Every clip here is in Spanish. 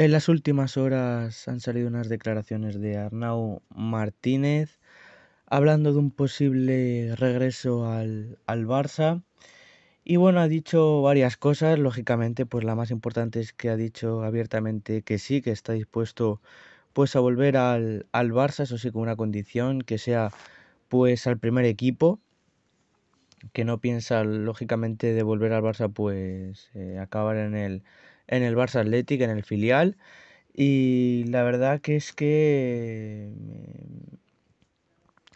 En las últimas horas han salido unas declaraciones de Arnau Martínez hablando de un posible regreso al, Barça. Y bueno, ha dicho varias cosas, lógicamente, pues la más importante es que ha dicho abiertamente que sí, que está dispuesto pues a volver al, Barça, eso sí, con una condición, que sea pues al primer equipo, que no piensa lógicamente de volver al Barça pues eh, acabar en el en el Barça Athletic, en el filial. Y la verdad que es que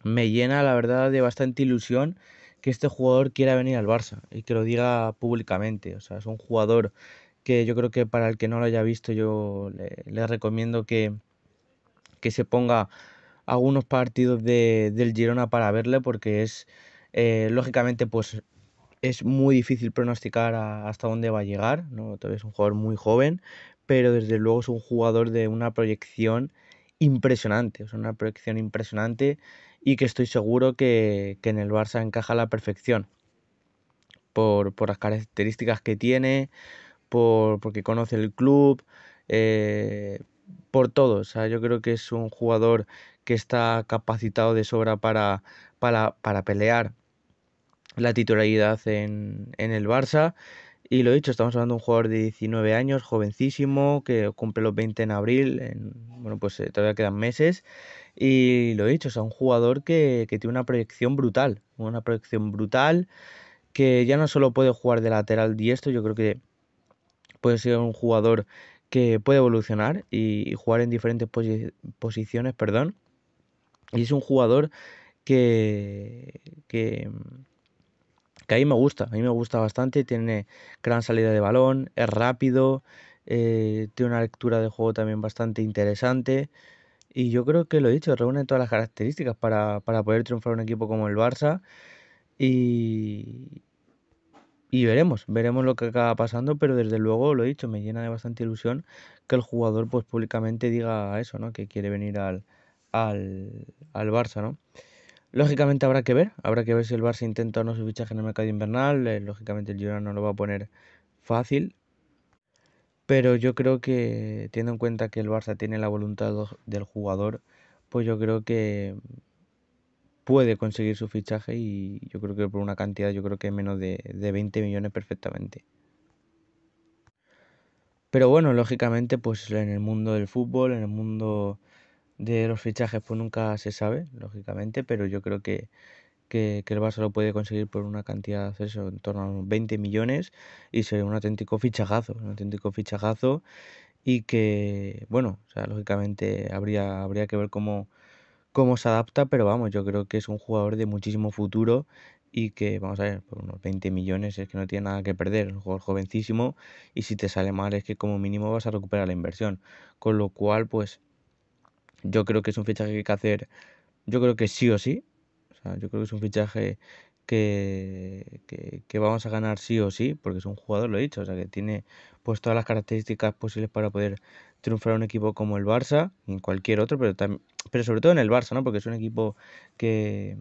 me llena, la verdad, de bastante ilusión que este jugador quiera venir al Barça y que lo diga públicamente. O sea, es un jugador que yo creo que para el que no lo haya visto, yo le, recomiendo que, que se ponga algunos partidos del Girona para verle porque es eh, lógicamente pues es muy difícil pronosticar hasta dónde va a llegar, ¿no? todavía es un jugador muy joven, pero desde luego es un jugador de una proyección impresionante, Es una proyección impresionante y que estoy seguro que, en el Barça encaja a la perfección por, las características que tiene, porque conoce el club, eh, por todo. yo creo que es un jugador que está capacitado de sobra para, para, para pelear la titularidad en, en el Barça. Y lo he dicho, estamos hablando de un jugador de 19 años, jovencísimo, que cumple los 20 en abril. bueno, pues eh, todavía quedan meses. Y lo dicho, o es sea, un jugador que, tiene una proyección brutal. Una proyección brutal que ya no solo puede jugar de lateral diestro, yo creo que puede ser un jugador que puede evolucionar y, jugar en diferentes posiciones, perdón. Y es un jugador que, que que a mí me gusta, a mí me gusta bastante, tiene gran salida de balón, es rápido, eh, tiene una lectura de juego también bastante interesante y yo creo que lo he dicho, reúne todas las características para, para poder triunfar un equipo como el Barça y, y veremos, veremos lo que acaba pasando, pero desde luego lo he dicho, me llena de bastante ilusión que el jugador pues públicamente diga eso, ¿no? Que quiere venir al, al, al Barça, ¿no? Lógicamente habrá que ver, habrá que ver si el Barça intenta o no su fichaje en el mercado invernal. Eh, lógicamente el Girona no lo va a poner fácil. Pero yo creo que, teniendo en cuenta que el Barça tiene la voluntad del jugador, pues yo creo que puede conseguir su fichaje y yo creo que por una cantidad, yo creo que menos de, de 20 millones perfectamente. Pero bueno, lógicamente, pues en el mundo del fútbol, en el mundo de los fichajes pues nunca se sabe, lógicamente, pero yo creo que, que, el Barça lo puede conseguir por una cantidad De eso, en torno a unos 20 millones y sería un auténtico fichajazo, un auténtico fichajazo y que, bueno, sea, lógicamente habría, habría que ver cómo, cómo se adapta, pero vamos, yo creo que es un jugador de muchísimo futuro y que, vamos a ver, por unos 20 millones es que no tiene nada que perder, es un jugador jovencísimo y si te sale mal es que como mínimo vas a recuperar la inversión, con lo cual pues yo creo que es un fichaje que hay que hacer, yo creo que sí o sí. O sea, yo creo que es un fichaje que, vamos a ganar sí o sí, porque es un jugador, lo he dicho, o sea, que tiene pues todas las características posibles para poder triunfar en un equipo como el Barça en cualquier otro, pero, pero sobre todo en el Barça, ¿no? Porque es un equipo que,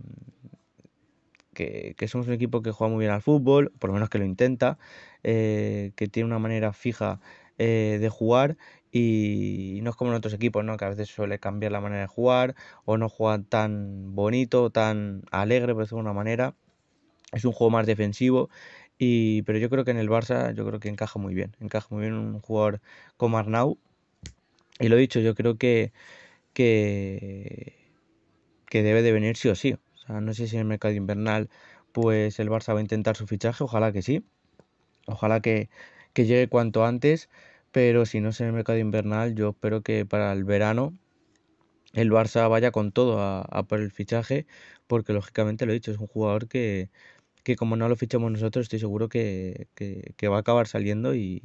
que, somos un equipo que juega muy bien al fútbol, por lo menos que lo intenta, eh, que tiene una manera fija eh, de jugar y no es como en otros equipos, ¿no? que a veces suele cambiar la manera de jugar o no juega tan bonito, tan alegre, por decirlo de una manera. Es un juego más defensivo, y, pero yo creo que en el Barça yo creo que encaja muy bien. Encaja muy bien un jugador como Arnau. Y lo he dicho, yo creo que, que, que debe de venir sí o sí. no sé si en el mercado invernal pues el Barça va a intentar su fichaje, ojalá que sí. Ojalá que, que llegue cuanto antes, pero si no es en el mercado invernal, yo espero que para el verano el Barça vaya con todo a, por el fichaje, porque lógicamente lo he dicho, es un jugador que, como no lo fichamos nosotros, estoy seguro que, va a acabar saliendo y,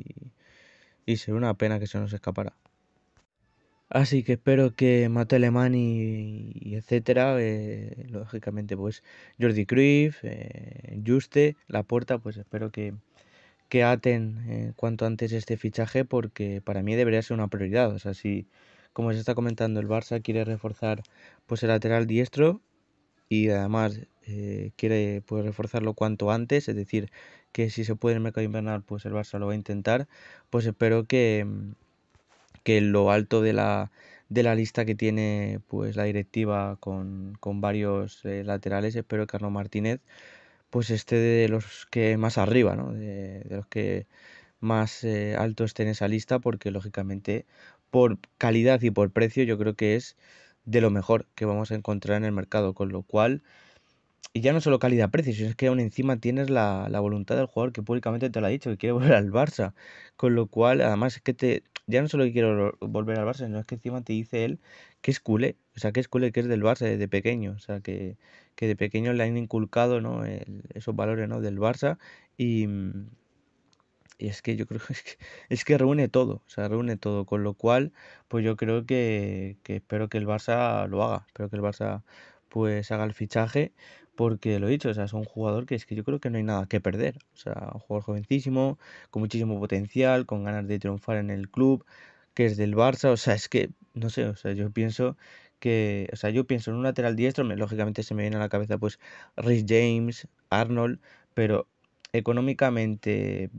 será una pena que se nos escapara. Así que espero que mate Alemán y, etcétera, eh, lógicamente pues Jordi Cruyff, eh, la puerta, pues espero que, que aten cuanto antes este fichaje porque para mí debería ser una prioridad. O sea, si, como se está comentando, el Barça quiere reforzar pues, el lateral diestro y además eh, quiere pues, reforzarlo cuanto antes, es decir, que si se puede en el mercado invernal, pues el Barça lo va a intentar, pues espero que, que lo alto de la, de la lista que tiene pues la directiva con, varios eh, laterales, espero que Carlos Martínez pues esté de los que más arriba, ¿no? de, de los que más eh, alto esté en esa lista, porque lógicamente por calidad y por precio yo creo que es de lo mejor que vamos a encontrar en el mercado, con lo cual y ya no solo calidad-precio, sino es que aún encima tienes la, voluntad del jugador que públicamente te lo ha dicho, que quiere volver al Barça. Con lo cual, además es que te, ya no solo quiero volver al Barça, sino es que encima te dice él que es culé, o sea, que es culé, que es del Barça desde pequeño, o sea, que, de pequeño le han inculcado ¿no? esos valores ¿no? del Barça y, y es que yo creo que es, que reúne todo, o sea, reúne todo, con lo cual, pues yo creo que, que espero que el Barça lo haga, espero que el Barça pues haga el fichaje porque lo he dicho, o sea, es un jugador que es que yo creo que no hay nada que perder. O sea, un jugador jovencísimo, con muchísimo potencial, con ganas de triunfar en el club, que es del Barça, o sea, es que, no sé, o sea, yo pienso que, o sea, yo pienso en un lateral diestro, lógicamente se me viene a la cabeza pues Rhys James, Arnold, pero económicamente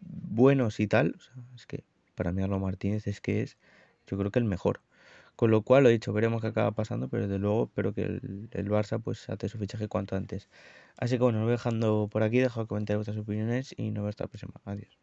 buenos y tal, o sea, es que para mí Arlo Martínez es que es, yo creo que el mejor. Con lo cual, lo dicho, veremos qué acaba pasando, pero desde luego espero que el, Barça pues su fichaje cuanto antes. Así que bueno, nos voy dejando por aquí, dejo comentar vuestras opiniones y nos vemos hasta la próxima. Adiós.